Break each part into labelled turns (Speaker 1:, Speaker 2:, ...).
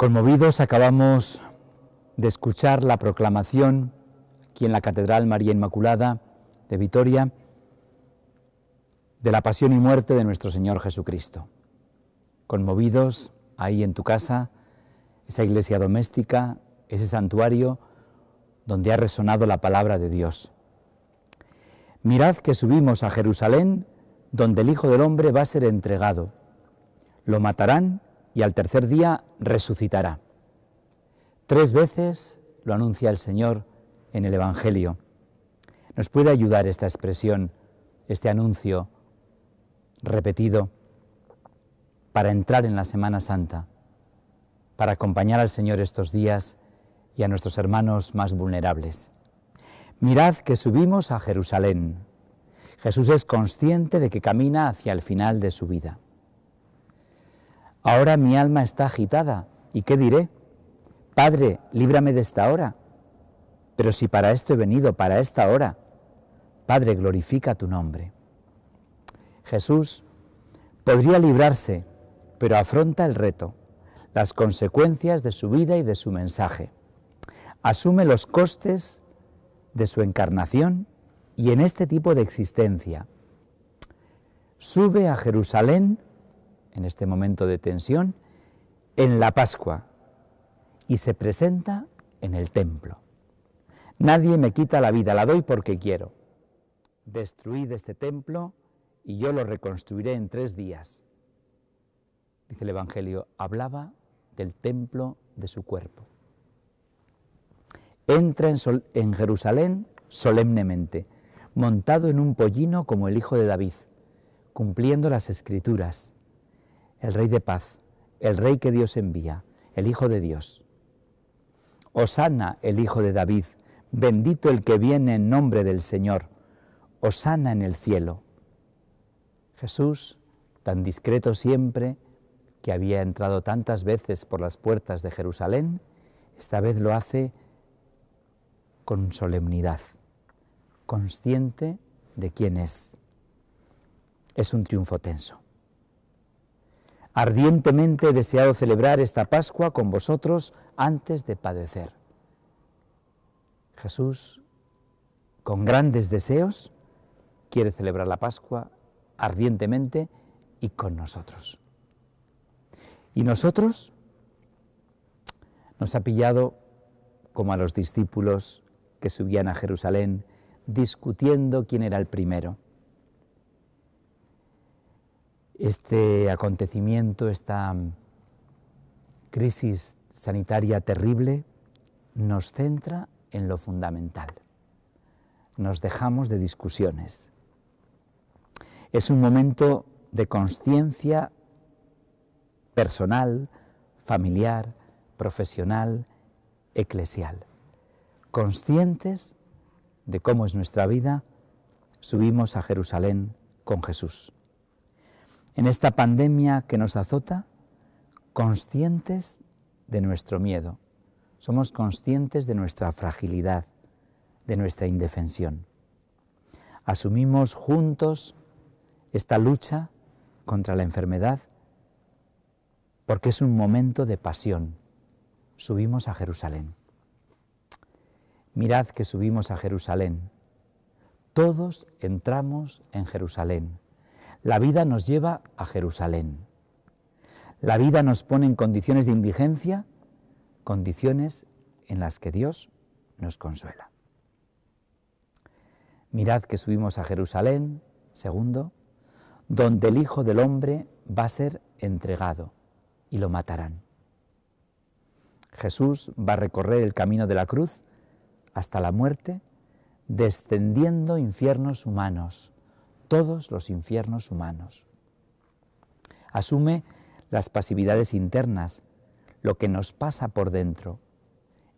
Speaker 1: Conmovidos acabamos de escuchar la proclamación aquí en la Catedral María Inmaculada de Vitoria de la pasión y muerte de nuestro Señor Jesucristo. Conmovidos ahí en tu casa, esa iglesia doméstica, ese santuario donde ha resonado la palabra de Dios. Mirad que subimos a Jerusalén, donde el Hijo del Hombre va a ser entregado. Lo matarán y al tercer día resucitará. Tres veces lo anuncia el Señor en el Evangelio. Nos puede ayudar esta expresión, este anuncio repetido, para entrar en la Semana Santa, para acompañar al Señor estos días y a nuestros hermanos más vulnerables. Mirad que subimos a Jerusalén. Jesús es consciente de que camina hacia el final de su vida. Ahora mi alma está agitada, ¿y qué diré? Padre, líbrame de esta hora. Pero si para esto he venido, para esta hora, Padre, glorifica tu nombre. Jesús podría librarse, pero afronta el reto, las consecuencias de su vida y de su mensaje. Asume los costes de su encarnación y en este tipo de existencia. Sube a Jerusalén en este momento de tensión, en la Pascua y se presenta en el templo. Nadie me quita la vida, la doy porque quiero. Destruid este templo y yo lo reconstruiré en tres días. Dice el Evangelio, hablaba del templo de su cuerpo. Entra en, en Jerusalén solemnemente, montado en un pollino como el hijo de David, cumpliendo las escrituras el Rey de paz, el Rey que Dios envía, el Hijo de Dios. Osana el Hijo de David, bendito el que viene en nombre del Señor, Osana en el cielo. Jesús, tan discreto siempre, que había entrado tantas veces por las puertas de Jerusalén, esta vez lo hace con solemnidad, consciente de quién es. Es un triunfo tenso. Ardientemente he deseado celebrar esta Pascua con vosotros antes de padecer. Jesús, con grandes deseos, quiere celebrar la Pascua ardientemente y con nosotros. Y nosotros nos ha pillado como a los discípulos que subían a Jerusalén discutiendo quién era el primero este acontecimiento, esta mm, crisis sanitaria terrible, nos centra en lo fundamental. Nos dejamos de discusiones. Es un momento de conciencia personal, familiar, profesional, eclesial. Conscientes de cómo es nuestra vida, subimos a Jerusalén con Jesús en esta pandemia que nos azota, conscientes de nuestro miedo, somos conscientes de nuestra fragilidad, de nuestra indefensión. Asumimos juntos esta lucha contra la enfermedad porque es un momento de pasión. Subimos a Jerusalén. Mirad que subimos a Jerusalén. Todos entramos en Jerusalén. La vida nos lleva a Jerusalén. La vida nos pone en condiciones de indigencia, condiciones en las que Dios nos consuela. Mirad que subimos a Jerusalén, segundo, donde el Hijo del Hombre va a ser entregado y lo matarán. Jesús va a recorrer el camino de la cruz hasta la muerte, descendiendo infiernos humanos, todos los infiernos humanos. Asume las pasividades internas, lo que nos pasa por dentro,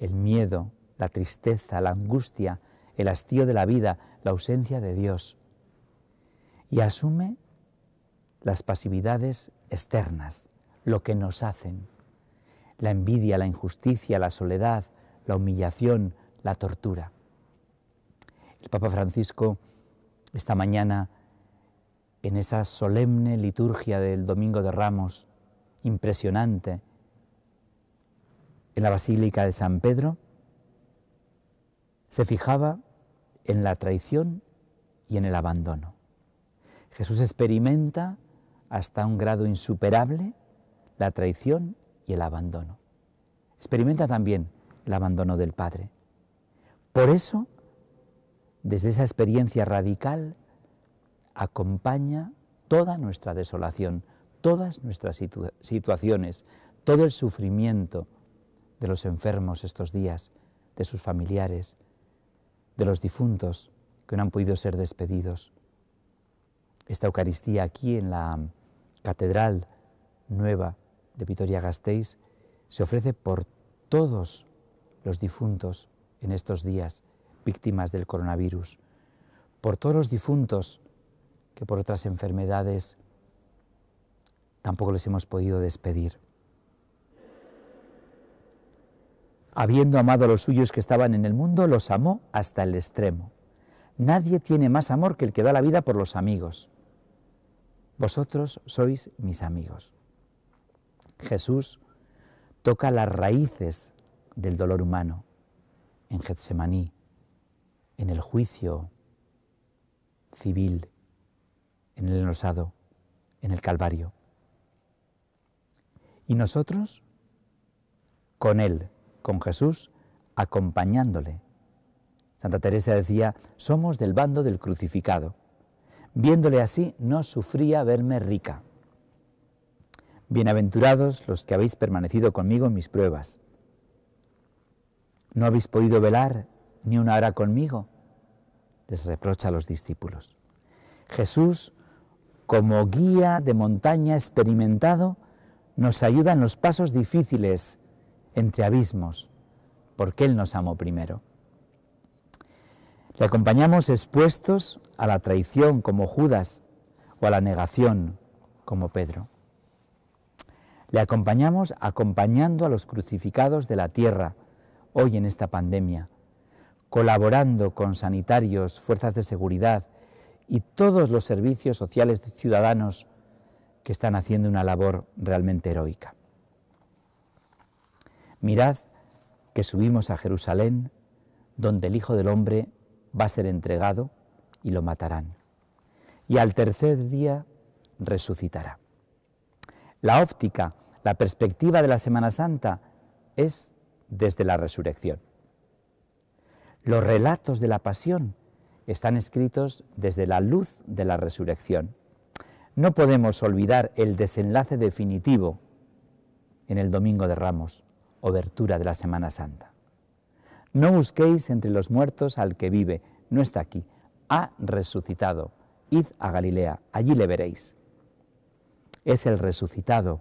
Speaker 1: el miedo, la tristeza, la angustia, el hastío de la vida, la ausencia de Dios. Y asume las pasividades externas, lo que nos hacen, la envidia, la injusticia, la soledad, la humillación, la tortura. El Papa Francisco esta mañana en esa solemne liturgia del Domingo de Ramos, impresionante, en la Basílica de San Pedro, se fijaba en la traición y en el abandono. Jesús experimenta hasta un grado insuperable la traición y el abandono. Experimenta también el abandono del Padre. Por eso, desde esa experiencia radical acompaña toda nuestra desolación, todas nuestras situaciones, todo el sufrimiento de los enfermos estos días, de sus familiares, de los difuntos que no han podido ser despedidos. Esta Eucaristía aquí en la Catedral Nueva de Vitoria-Gasteiz se ofrece por todos los difuntos en estos días, víctimas del coronavirus, por todos los difuntos que por otras enfermedades tampoco les hemos podido despedir. Habiendo amado a los suyos que estaban en el mundo, los amó hasta el extremo. Nadie tiene más amor que el que da la vida por los amigos. Vosotros sois mis amigos. Jesús toca las raíces del dolor humano en Getsemaní, en el juicio civil en el enosado en el Calvario. Y nosotros, con Él, con Jesús, acompañándole. Santa Teresa decía, somos del bando del crucificado. Viéndole así, no sufría verme rica. Bienaventurados los que habéis permanecido conmigo en mis pruebas. No habéis podido velar ni una hora conmigo, les reprocha a los discípulos. Jesús como guía de montaña experimentado, nos ayuda en los pasos difíciles entre abismos, porque Él nos amó primero. Le acompañamos expuestos a la traición como Judas o a la negación como Pedro. Le acompañamos acompañando a los crucificados de la tierra hoy en esta pandemia, colaborando con sanitarios, fuerzas de seguridad, y todos los servicios sociales de ciudadanos que están haciendo una labor realmente heroica. Mirad que subimos a Jerusalén, donde el Hijo del Hombre va a ser entregado y lo matarán. Y al tercer día resucitará. La óptica, la perspectiva de la Semana Santa es desde la resurrección. Los relatos de la pasión están escritos desde la luz de la resurrección. No podemos olvidar el desenlace definitivo en el Domingo de Ramos, obertura de la Semana Santa. No busquéis entre los muertos al que vive, no está aquí, ha resucitado. Id a Galilea, allí le veréis. Es el resucitado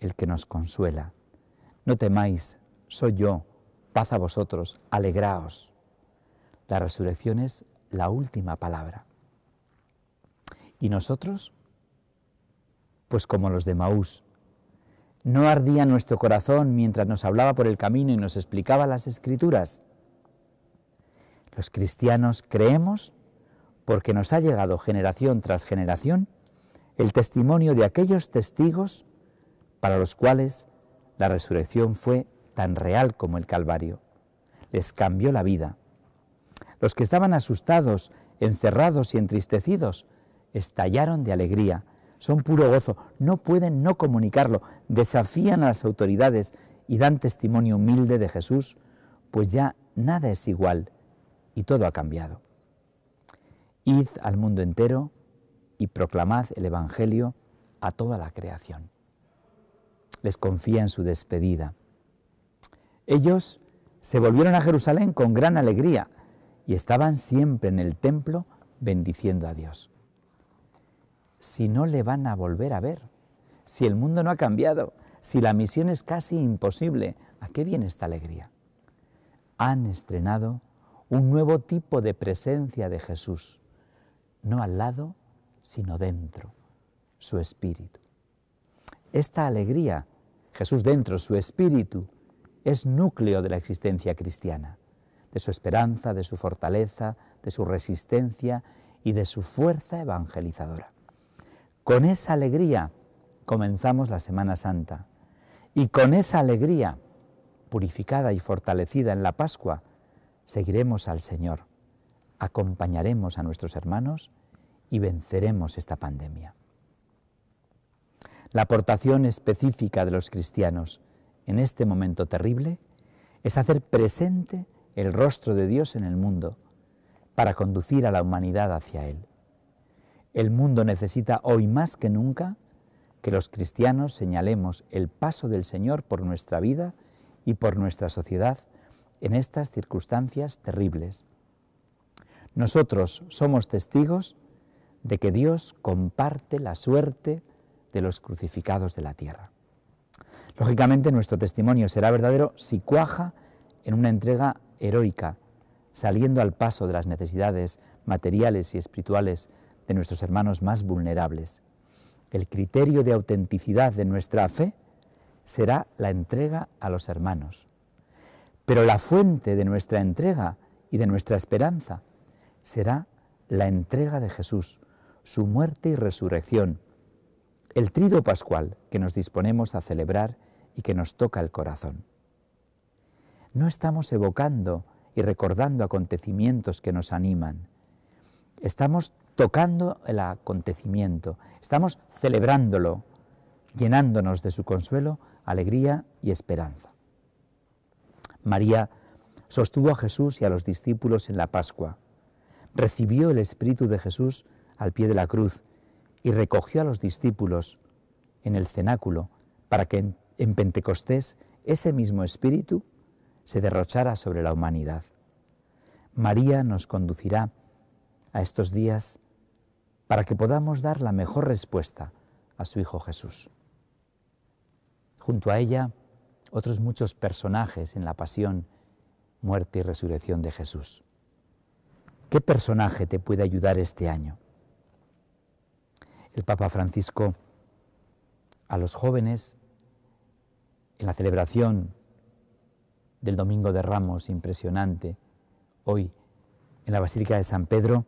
Speaker 1: el que nos consuela. No temáis, soy yo, paz a vosotros, alegraos. La resurrección es la última palabra. Y nosotros, pues como los de Maús, no ardía nuestro corazón mientras nos hablaba por el camino y nos explicaba las escrituras. Los cristianos creemos porque nos ha llegado generación tras generación el testimonio de aquellos testigos para los cuales la resurrección fue tan real como el Calvario. Les cambió la vida los que estaban asustados, encerrados y entristecidos, estallaron de alegría. Son puro gozo, no pueden no comunicarlo, desafían a las autoridades y dan testimonio humilde de Jesús, pues ya nada es igual y todo ha cambiado. Id al mundo entero y proclamad el Evangelio a toda la creación. Les confía en su despedida. Ellos se volvieron a Jerusalén con gran alegría, y estaban siempre en el templo bendiciendo a Dios. Si no le van a volver a ver, si el mundo no ha cambiado, si la misión es casi imposible, ¿a qué viene esta alegría? Han estrenado un nuevo tipo de presencia de Jesús, no al lado, sino dentro, su espíritu. Esta alegría, Jesús dentro, su espíritu, es núcleo de la existencia cristiana de su esperanza, de su fortaleza, de su resistencia y de su fuerza evangelizadora. Con esa alegría comenzamos la Semana Santa y con esa alegría, purificada y fortalecida en la Pascua, seguiremos al Señor, acompañaremos a nuestros hermanos y venceremos esta pandemia. La aportación específica de los cristianos en este momento terrible es hacer presente el rostro de Dios en el mundo para conducir a la humanidad hacia Él. El mundo necesita hoy más que nunca que los cristianos señalemos el paso del Señor por nuestra vida y por nuestra sociedad en estas circunstancias terribles. Nosotros somos testigos de que Dios comparte la suerte de los crucificados de la tierra. Lógicamente nuestro testimonio será verdadero si cuaja en una entrega heroica, saliendo al paso de las necesidades materiales y espirituales de nuestros hermanos más vulnerables. El criterio de autenticidad de nuestra fe será la entrega a los hermanos. Pero la fuente de nuestra entrega y de nuestra esperanza será la entrega de Jesús, su muerte y resurrección, el trido pascual que nos disponemos a celebrar y que nos toca el corazón no estamos evocando y recordando acontecimientos que nos animan. Estamos tocando el acontecimiento, estamos celebrándolo, llenándonos de su consuelo, alegría y esperanza. María sostuvo a Jesús y a los discípulos en la Pascua, recibió el Espíritu de Jesús al pie de la cruz y recogió a los discípulos en el cenáculo para que en Pentecostés ese mismo Espíritu se derrochará sobre la humanidad. María nos conducirá a estos días para que podamos dar la mejor respuesta a su Hijo Jesús. Junto a ella, otros muchos personajes en la pasión, muerte y resurrección de Jesús. ¿Qué personaje te puede ayudar este año? El Papa Francisco a los jóvenes en la celebración del Domingo de Ramos impresionante, hoy en la Basílica de San Pedro,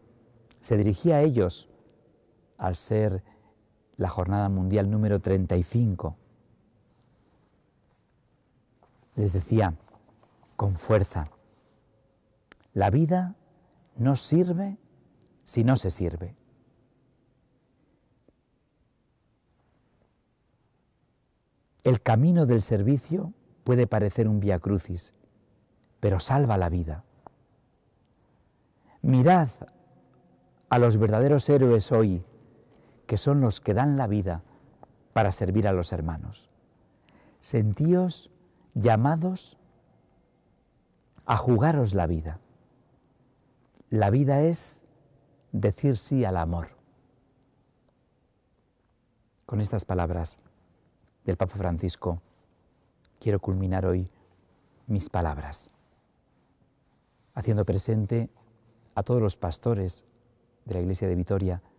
Speaker 1: se dirigía a ellos al ser la Jornada Mundial número 35. Les decía con fuerza, la vida no sirve si no se sirve. El camino del servicio puede parecer un via crucis, pero salva la vida. Mirad a los verdaderos héroes hoy, que son los que dan la vida para servir a los hermanos. Sentíos llamados a jugaros la vida. La vida es decir sí al amor. Con estas palabras del Papa Francisco, quiero culminar hoy mis palabras, haciendo presente a todos los pastores de la Iglesia de Vitoria,